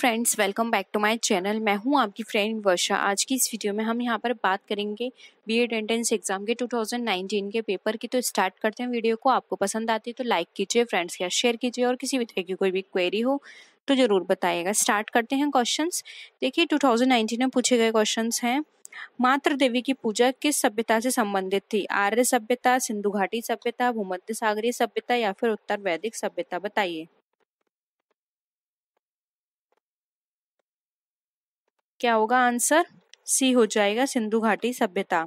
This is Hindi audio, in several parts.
Friends welcome back to my channel मैं हूं आपकी फ्रेंड वर्षा आज की इस वीडियो में हम यहां पर बात करेंगे बी एड एंट्रेंस एग्जाम के 2019 के पेपर की तो स्टार्ट करते हैं वीडियो को आपको पसंद आती है तो लाइक कीजिए फ्रेंड्स के साथ शेयर कीजिए और किसी भी तरह की कोई भी क्वेरी हो तो ज़रूर बताइएगा स्टार्ट करते हैं क्वेश्चन देखिए टू में पूछे गए क्वेश्चन हैं मातृ देवी की पूजा किस सभ्यता से संबंधित थी आर्य सभ्यता सिंधु घाटी सभ्यता भूमध्य सागरीय सभ्यता या फिर उत्तर वैदिक सभ्यता बताइए क्या होगा आंसर सी हो जाएगा सिंधु घाटी सभ्यता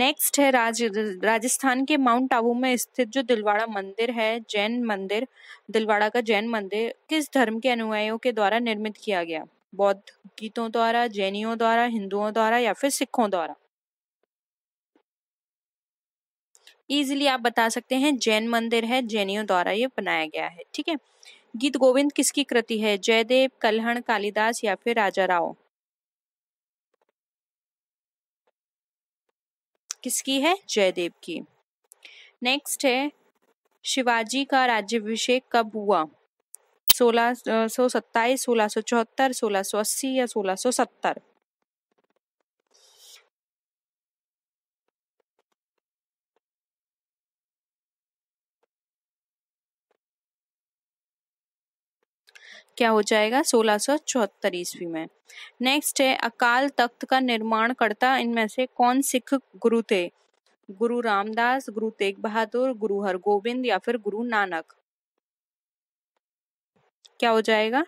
नेक्स्ट है राज राजस्थान के माउंट आबू में स्थित जो दिलवाड़ा मंदिर है जैन मंदिर दिलवाड़ा का जैन मंदिर किस धर्म के अनुयायियों के द्वारा निर्मित किया गया बौद्ध गीतों द्वारा जैनियों द्वारा हिंदुओं द्वारा या फिर सिखों द्वारा इजिली आप बता सकते हैं जैन मंदिर है जैनियों द्वारा ये बनाया गया है ठीक है गीत गोविंद किसकी कृति है जयदेव कलहण कालिदास या फिर राजा राव किसकी है जयदेव की नेक्स्ट है शिवाजी का राज्याभिषेक कब हुआ सोलह सौ सत्ताईस सोलह सौ चौहत्तर सोलह सौ अस्सी या सोलह सौ सत्तर क्या हो जाएगा सोलह सौ चौहत्तर ईस्वी में नेक्स्ट है अकाल तख्त का निर्माण करता इनमें से कौन सिख गुरु थे गुरु रामदास गुरु तेग बहादुर गुरु हरगोविंद या फिर गुरु नानक क्या हो जाएगा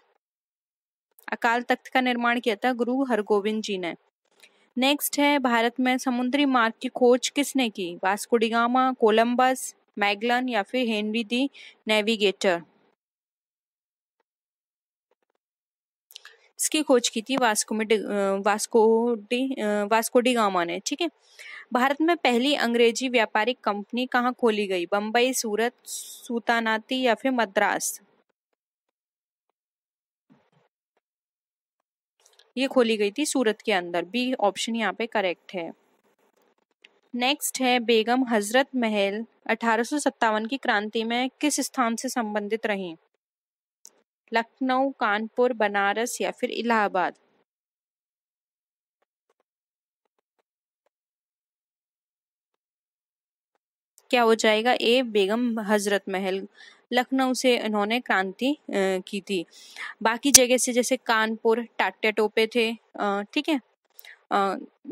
अकाल तख्त का निर्माण किया था गुरु हरगोविंद जी ने नेक्स्ट है भारत में समुद्री मार्ग की खोज किसने की वास्कोडिगामा कोलंबस मैगलन या फिर हेनरी दी नेविगेटर इसकी खोज की थी वास्को में Vasco da Vasco da Gama ने ठीक है भारत में पहली अंग्रेजी व्यापारिक कंपनी कहाँ खोली गई बम्बई सूरत सुतानाती या फिर मद्रास ये खोली गई थी सूरत के अंदर बी ऑप्शन यहाँ पे करेक्ट है नेक्स्ट है बेगम हजरत महल अठारह की क्रांति में किस स्थान से संबंधित रही लखनऊ कानपुर बनारस या फिर इलाहाबाद क्या हो जाएगा ए बेगम हजरत महल लखनऊ से इन्होंने क्रांति की थी बाकी जगह से जैसे कानपुर टाटे टोपे थे ठीक है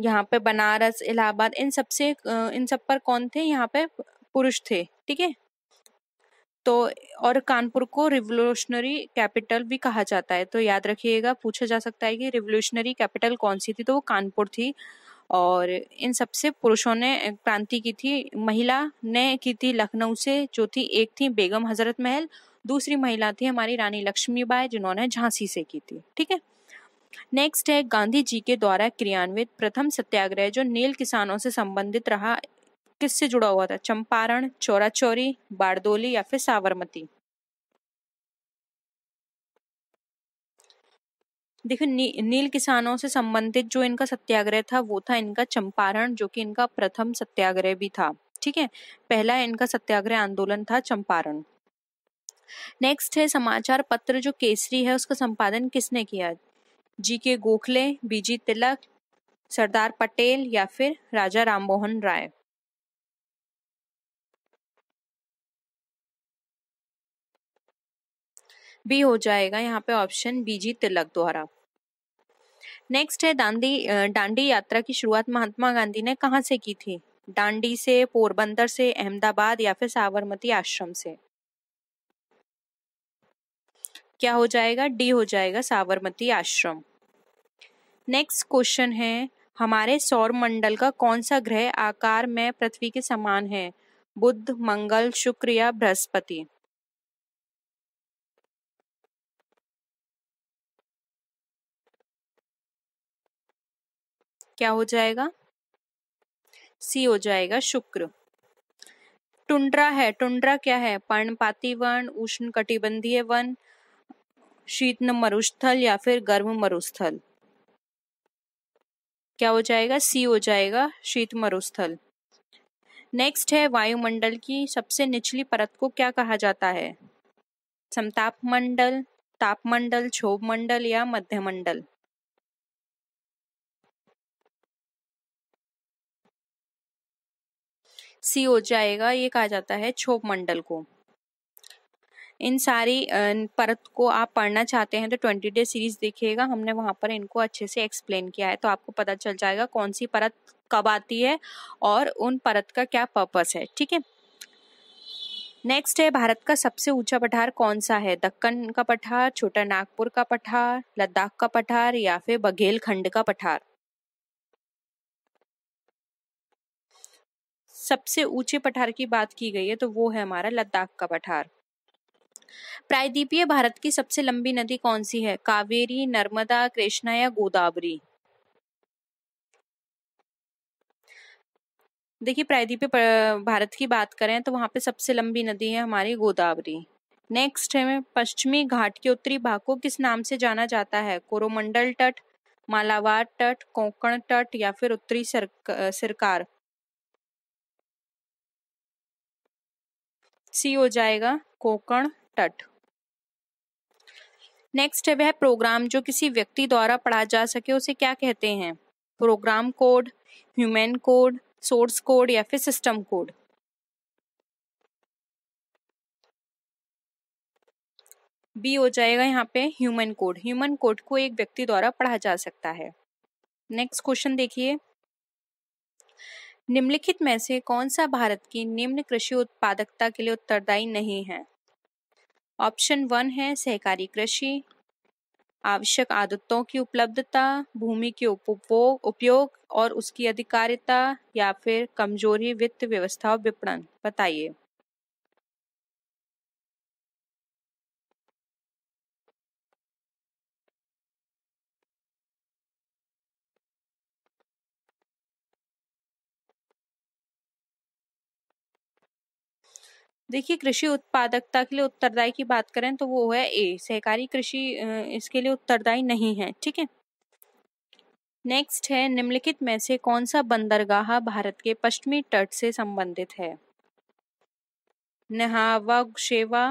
यहाँ पे बनारस इलाहाबाद इन सब से इन सब पर कौन थे यहाँ पे पुरुष थे ठीक है तो और कानपुर को रिवोल्यूशनरी कैपिटल भी कहा जाता है तो याद रखिएगा पूछा जा सकता है कि रिवोल्यूशनरी कैपिटल कौन सी थी तो वो कानपुर थी और इन सबसे पुरुषों ने क्रांति की थी महिला ने की थी लखनऊ से जो थी एक थी बेगम हजरत महल दूसरी महिला थी हमारी रानी लक्ष्मीबाई जिन्होंने झांसी से की थी ठीक है नेक्स्ट है गांधी जी के द्वारा क्रियान्वित प्रथम सत्याग्रह जो नील किसानों से संबंधित रहा किससे जुड़ा हुआ था चंपारण चौराचौरी बारदोली या फिर साबरमती देखिए नी, नील किसानों से संबंधित जो इनका सत्याग्रह था वो था इनका चंपारण जो कि इनका प्रथम सत्याग्रह भी था ठीक है पहला इनका सत्याग्रह आंदोलन था चंपारण नेक्स्ट है समाचार पत्र जो केसरी है उसका संपादन किसने किया जी के गोखले बीजी तिलक सरदार पटेल या फिर राजा राममोहन राय बी हो जाएगा यहाँ पे ऑप्शन बीजी तिलक द्वारा नेक्स्ट है दांडी डांडी यात्रा की शुरुआत महात्मा गांधी ने कहा से की थी डांडी से पोरबंदर से अहमदाबाद या फिर साबरमती आश्रम से क्या हो जाएगा डी हो जाएगा साबरमती आश्रम नेक्स्ट क्वेश्चन है हमारे सौर मंडल का कौन सा ग्रह आकार में पृथ्वी के समान है बुध मंगल शुक्र या बृहस्पति क्या हो जाएगा सी हो जाएगा शुक्र टुंड्रा है टुंड्रा क्या है पर्णपाती वन उष्ण कटिबंधीय वन शीतन मरुस्थल या फिर गर्म मरुस्थल क्या हो जाएगा सी हो जाएगा शीत मरुस्थल नेक्स्ट है वायुमंडल की सबसे निचली परत को क्या कहा जाता है समताप मंडल तापमंडल क्षोभ मंडल या मध्यमंडल सी हो जाएगा ये कहा जाता है छोप मंडल को इन सारी परत को आप पढ़ना चाहते हैं तो ट्वेंटी डे सीरीज देखिएगा हमने वहां पर इनको अच्छे से एक्सप्लेन किया है तो आपको पता चल जाएगा कौन सी परत कब आती है और उन परत का क्या पर्पस है ठीक है नेक्स्ट है भारत का सबसे ऊंचा पठार कौन सा है दक्कन का पठार छोटा नागपुर का पठार लद्दाख का पठार या फिर बघेलखंड का पठार सबसे ऊंचे पठार की बात की गई है तो वो है हमारा लद्दाख का पठार प्रायद्वीपीय भारत की सबसे लंबी नदी कौन सी है कावेरी नर्मदा कृष्णा या गोदावरी देखिए प्रायद्वीपीय भारत की बात करें तो वहां पे सबसे लंबी नदी है हमारी गोदावरी नेक्स्ट है पश्चिमी घाट के उत्तरी भाग को किस नाम से जाना जाता है कोरोमंडल तट मालावार तट कोंकण तट या फिर उत्तरी सरकार सी हो जाएगा कोकण तट नेक्स्ट है वह प्रोग्राम जो किसी व्यक्ति द्वारा पढ़ा जा सके उसे क्या कहते हैं program code human code source code या फिर सिस्टम कोड बी हो जाएगा यहाँ पे ह्यूमन कोड ह्यूमन कोड को एक व्यक्ति द्वारा पढ़ा जा सकता है नेक्स्ट क्वेश्चन देखिए निम्नलिखित में से कौन सा भारत की निम्न कृषि उत्पादकता के लिए उत्तरदायी नहीं है ऑप्शन वन है सहकारी कृषि आवश्यक आदतों की उपलब्धता भूमि के उपभोग उपयोग और उसकी अधिकारिता या फिर कमजोरी वित्त व्यवस्था और विपणन बताइए देखिए कृषि उत्पादकता के लिए उत्तरदायी की बात करें तो वो है ए सहकारी कृषि इसके लिए उत्तरदायी नहीं है ठीक है नेक्स्ट है निम्नलिखित में से कौन सा बंदरगाह भारत के पश्चिमी तट से संबंधित है नहावा शेवा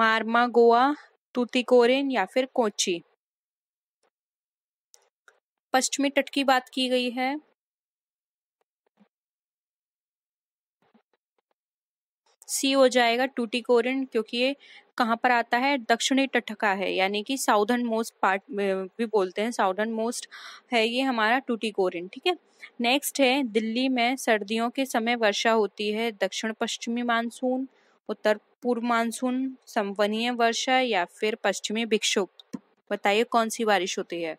मारमा गोवा तूतिकोरेन या फिर कोची पश्चिमी तट की बात की गई है सी हो जाएगा कोरिन क्योंकि ये कहाँ पर आता है दक्षिणी टटका है यानी कि साउदर्न मोस्ट पार्ट भी बोलते हैं साउदर्न मोस्ट है ये हमारा कोरिन ठीक है नेक्स्ट है दिल्ली में सर्दियों के समय वर्षा होती है दक्षिण पश्चिमी मानसून उत्तर पूर्व मानसून संवनीय वर्षा या फिर पश्चिमी विक्षोभ बताइए कौन सी बारिश होती है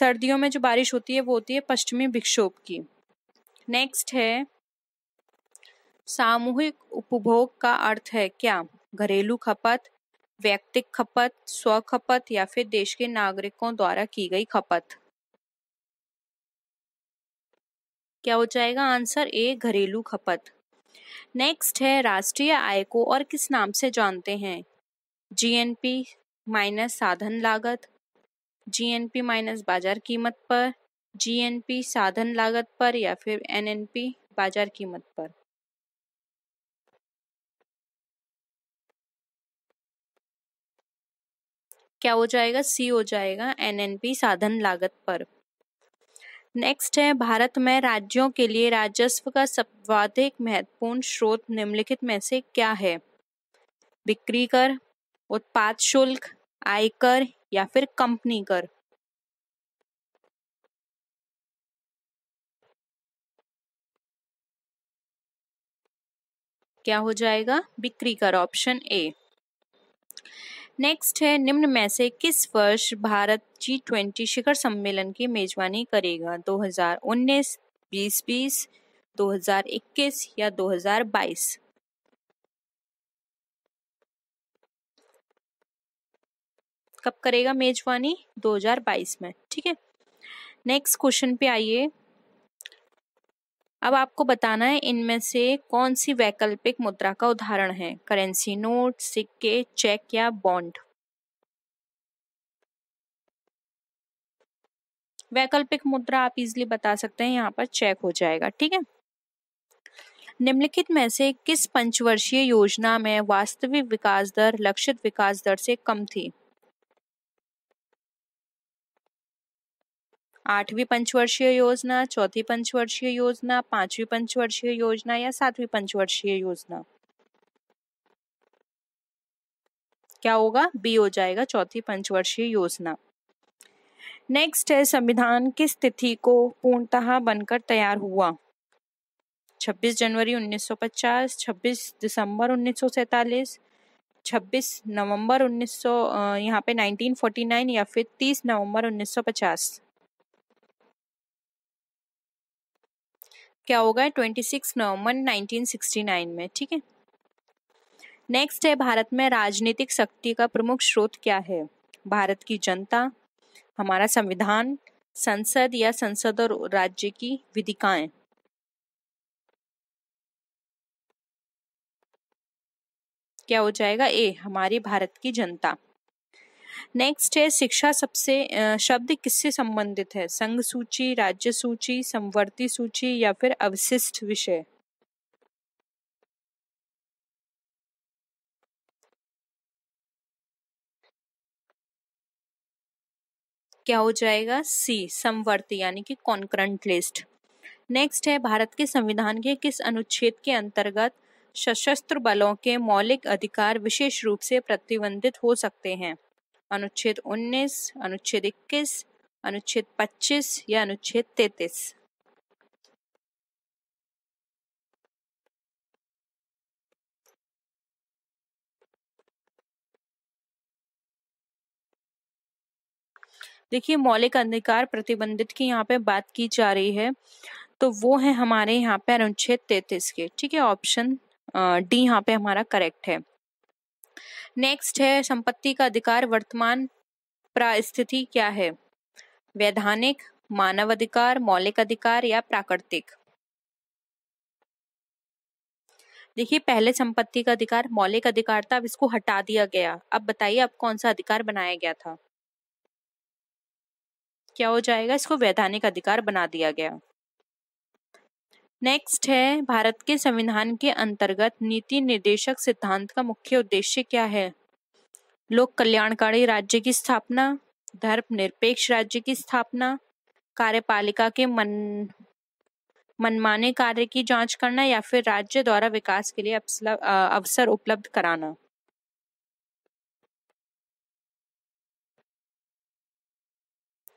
सर्दियों में जो बारिश होती है वो होती है पश्चिमी विक्षोभ की नेक्स्ट है सामूहिक उपभोग का अर्थ है क्या घरेलू खपत व्यक्तिक खपत स्व खपत या फिर देश के नागरिकों द्वारा की गई खपत क्या हो जाएगा आंसर ए घरेलू खपत नेक्स्ट है राष्ट्रीय आय को और किस नाम से जानते हैं जीएनपी माइनस साधन लागत जीएनपी माइनस बाजार कीमत पर जीएनपी साधन लागत पर या फिर एनएनपी बाजार कीमत पर क्या हो जाएगा सी हो जाएगा एनएनपी साधन लागत पर नेक्स्ट है भारत में राज्यों के लिए राजस्व का सर्वाधिक महत्वपूर्ण स्रोत निम्नलिखित में से क्या है बिक्री कर उत्पाद शुल्क आयकर या फिर कंपनी कर क्या हो जाएगा बिक्री कर ऑप्शन ए नेक्स्ट है निम्न में से किस वर्ष भारत जी ट्वेंटी शिखर सम्मेलन की मेजबानी करेगा 2019, 2020, 2021 या 2022? कब करेगा मेजबानी 2022 में ठीक है नेक्स्ट क्वेश्चन पे आइए अब आपको बताना है इनमें से कौन सी वैकल्पिक मुद्रा का उदाहरण है करेंसी नोट सिक्के चेक या बॉन्ड वैकल्पिक मुद्रा आप इजिली बता सकते हैं यहाँ पर चेक हो जाएगा ठीक है निम्नलिखित में से किस पंचवर्षीय योजना में वास्तविक विकास दर लक्षित विकास दर से कम थी आठवीं पंचवर्षीय योजना चौथी पंचवर्षीय योजना पांचवी पंचवर्षीय योजना या सातवीं पंचवर्षीय योजना क्या होगा बी हो जाएगा चौथी पंचवर्षीय योजना नेक्स्ट है संविधान किस तिथि को पूर्णतः बनकर तैयार हुआ 26 जनवरी 1950, 26 दिसंबर 1947, 26 नवंबर 1900 यहाँ पे 1949 या फिर 30 नवंबर 1950 क्या होगा ट्वेंटी सिक्स नवंबर नाइन में ठीक है नेक्स्ट है भारत में राजनीतिक शक्ति का प्रमुख स्रोत क्या है भारत की जनता हमारा संविधान संसद या संसद और राज्य की विधिकाएं क्या हो जाएगा ए हमारी भारत की जनता नेक्स्ट है शिक्षा सबसे शब्द किससे संबंधित है संघ सूची राज्य सूची संवर्ती सूची या फिर अवशिष्ट विषय क्या हो जाएगा सी समवर्ती यानी कि कॉन्क्रंट लिस्ट नेक्स्ट है भारत के संविधान के किस अनुच्छेद के अंतर्गत सशस्त्र बलों के मौलिक अधिकार विशेष रूप से प्रतिबंधित हो सकते हैं अनुच्छेद 19, अनुच्छेद 21, अनुच्छेद 25 या अनुच्छेद 33। देखिए मौलिक अधिकार प्रतिबंधित की यहाँ पे बात की जा रही है तो वो है हमारे यहाँ पे अनुच्छेद 33 के ठीक है ऑप्शन डी यहाँ पे हमारा करेक्ट है नेक्स्ट है संपत्ति का अधिकार वर्तमान प्रास्थिति क्या है वैधानिक मानव अधिकार मौलिक अधिकार या प्राकृतिक देखिए पहले संपत्ति का अधिकार मौलिक अधिकार था अब इसको हटा दिया गया अब बताइए अब कौन सा अधिकार बनाया गया था क्या हो जाएगा इसको वैधानिक अधिकार बना दिया गया नेक्स्ट है भारत के संविधान के अंतर्गत नीति निर्देशक सिद्धांत का मुख्य उद्देश्य क्या है लोक कल्याणकारी राज्य की स्थापना धर्म निरपेक्ष राज्य की स्थापना कार्यपालिका के मन मनमाने कार्य की जांच करना या फिर राज्य द्वारा विकास के लिए अवसर उपलब्ध कराना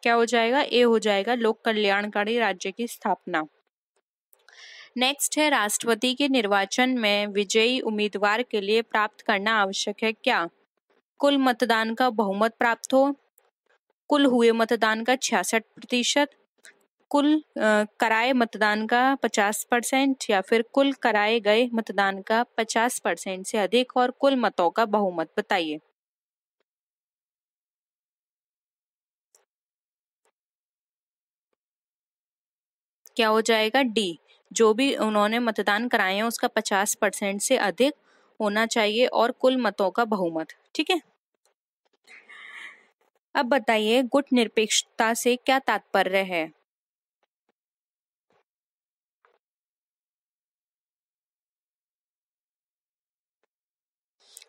क्या हो जाएगा ए हो जाएगा लोक कल्याणकारी राज्य की स्थापना नेक्स्ट है राष्ट्रपति के निर्वाचन में विजयी उम्मीदवार के लिए प्राप्त करना आवश्यक है क्या कुल मतदान का बहुमत प्राप्त हो कुल हुए मतदान का छियासठ प्रतिशत कुल कराए मतदान का पचास परसेंट या फिर कुल कराए गए मतदान का पचास परसेंट से अधिक और कुल मतों का बहुमत बताइए क्या हो जाएगा डी जो भी उन्होंने मतदान कराए हैं उसका पचास परसेंट से अधिक होना चाहिए और कुल मतों का बहुमत ठीक है अब बताइए गुट निरपेक्षता से क्या तात्पर्य है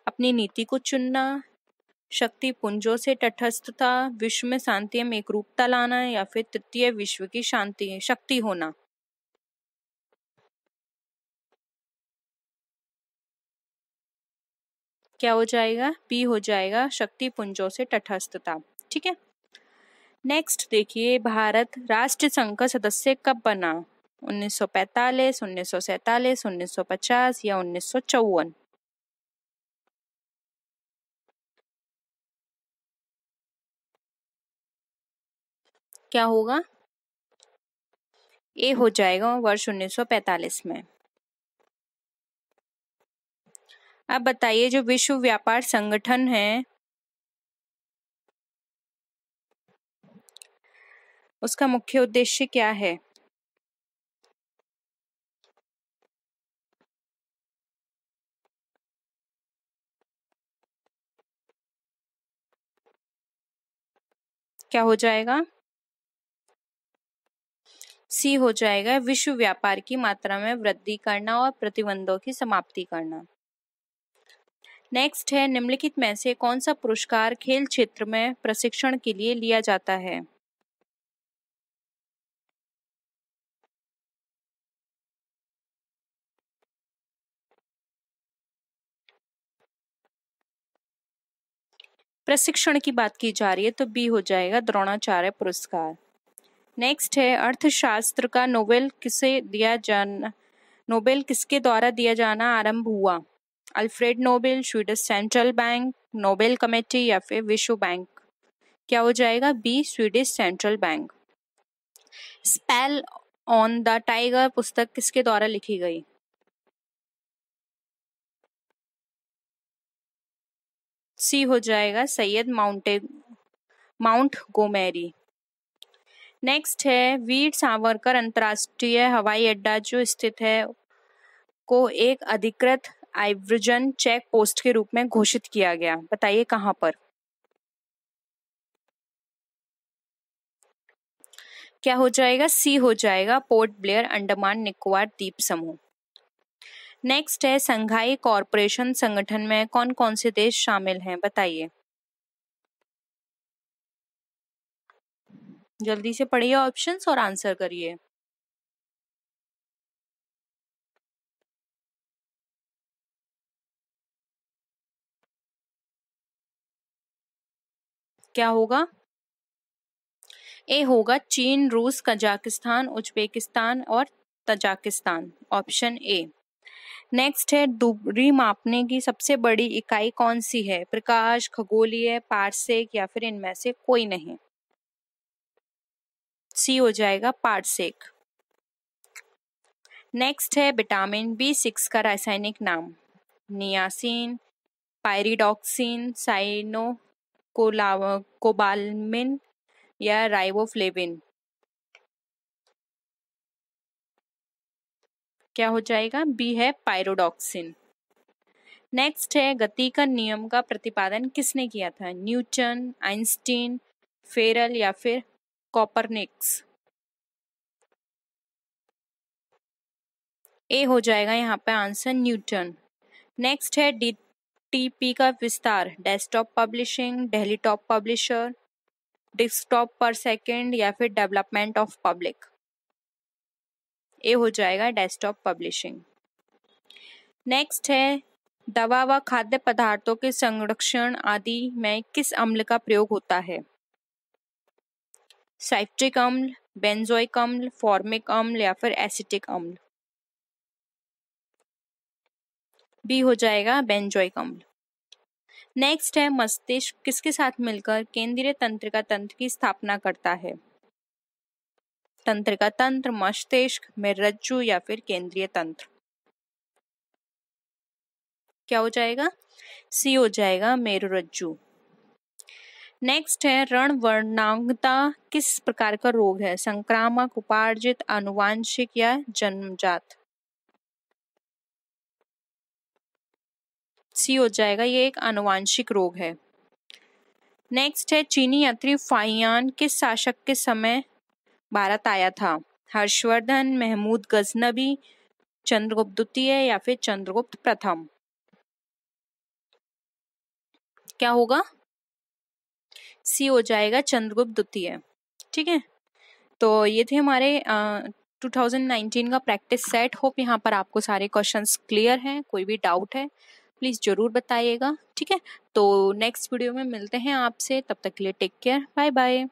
अपनी नीति को चुनना शक्ति पुंजों से तटस्थता विश्व में शांति में एक रूपता लाना या फिर तृतीय विश्व की शांति शक्ति होना क्या हो जाएगा बी हो जाएगा शक्ति पुंजों से तटस्थता ठीक है नेक्स्ट देखिए भारत राष्ट्र संघ का सदस्य कब बना 1945, 1947, 1950 या उन्नीस क्या होगा ए हो जाएगा वर्ष 1945 में अब बताइए जो विश्व व्यापार संगठन है उसका मुख्य उद्देश्य क्या है क्या हो जाएगा सी हो जाएगा विश्व व्यापार की मात्रा में वृद्धि करना और प्रतिबंधों की समाप्ति करना नेक्स्ट है निम्नलिखित में से कौन सा पुरस्कार खेल क्षेत्र में प्रशिक्षण के लिए लिया जाता है प्रशिक्षण की बात की जा रही है तो बी हो जाएगा द्रोणाचार्य पुरस्कार नेक्स्ट है अर्थशास्त्र का नोबेल किसे दिया जाना नोबेल किसके द्वारा दिया जाना आरंभ हुआ Alfred Nobel Swedish Central Bank Nobel Committee या फिर विश्व बैंक क्या हो जाएगा B Swedish Central Bank Spell on the Tiger पुस्तक किसके द्वारा लिखी गई सी हो जाएगा सैयद माउंटे माउंट गोमेरी नेक्स्ट है वीर सावरकर अंतर्राष्ट्रीय हवाई अड्डा जो स्थित है को एक अधिकृत आइव्रजन चेक पोस्ट के रूप में घोषित किया गया बताइए कहाँ पर क्या हो जाएगा सी हो जाएगा पोर्ट ब्लेयर अंडमान निकोबार द्वीप समूह नेक्स्ट है संघाई कॉरपोरेशन संगठन में कौन कौन से देश शामिल हैं बताइए जल्दी से पढ़िए ऑप्शंस और आंसर करिए क्या होगा ए होगा चीन रूस कजाकिस्तान उज्बेकिस्तान और तजाकिस्तान ऑप्शन ए नेक्स्ट है दूरी मापने की सबसे बड़ी इकाई कौन सी है प्रकाश खगोलीय पार्सेक या फिर इनमें से कोई नहीं सी हो जाएगा पार्सेक नेक्स्ट है विटामिन बी सिक्स का रासायनिक नाम नियासिन पायरिडॉक्सिन साइनो कोबालमिन या राइवोफ्लेविन क्या हो जाएगा बी है पायरोडॉक्सिन नेक्स्ट है गति का नियम का प्रतिपादन किसने किया था न्यूटन आइंस्टीन फेरल या फिर कॉपरनिक्स ए हो जाएगा यहाँ पे आंसर न्यूटन नेक्स्ट है डी टीपी का विस्तार desktop publishing daily top publisher desktop पर सेकेंड या फिर डेवलपमेंट ऑफ पब्लिक ये हो जाएगा डेस्कटॉप पब्लिशिंग नेक्स्ट है दवा व खाद्य पदार्थों के संरक्षण आदि में किस अम्ल का प्रयोग होता है साइट्रिक अम्ल बेंजोइक अम्ल फॉर्मिक अम्ल या फिर एसिटिक अम्ल बी हो जाएगा बेंजोइक अम्ल नेक्स्ट है मस्तिष्क किसके साथ मिलकर केंद्रीय तंत्र का तंत्र की स्थापना करता है तंत्र का तंत्र मस्तिष्क में रज्जु या फिर केंद्रीय तंत्र क्या हो जाएगा सी हो जाएगा मेरु रज्जु नेक्स्ट है रण वर्णांगता किस प्रकार का रोग है संक्रामक उपार्जित अनुवांशिक या जन्मजात सी हो जाएगा ये एक अनुवांशिक रोग है नेक्स्ट है चीनी यात्री फाइयान किस शासक के समय भारत आया था हर्षवर्धन महमूद गजनबी चंद्रगुप्त द्वितीय या फिर चंद्रगुप्त प्रथम क्या होगा सी हो जाएगा चंद्रगुप्त द्वितीय ठीक है तो ये थे हमारे आ, 2019 का प्रैक्टिस सेट होप यहाँ पर आपको सारे क्वेश्चंस क्लियर हैं कोई भी डाउट है प्लीज़ ज़रूर बताइएगा ठीक है तो नेक्स्ट वीडियो में मिलते हैं आपसे तब तक के लिए टेक केयर बाय बाय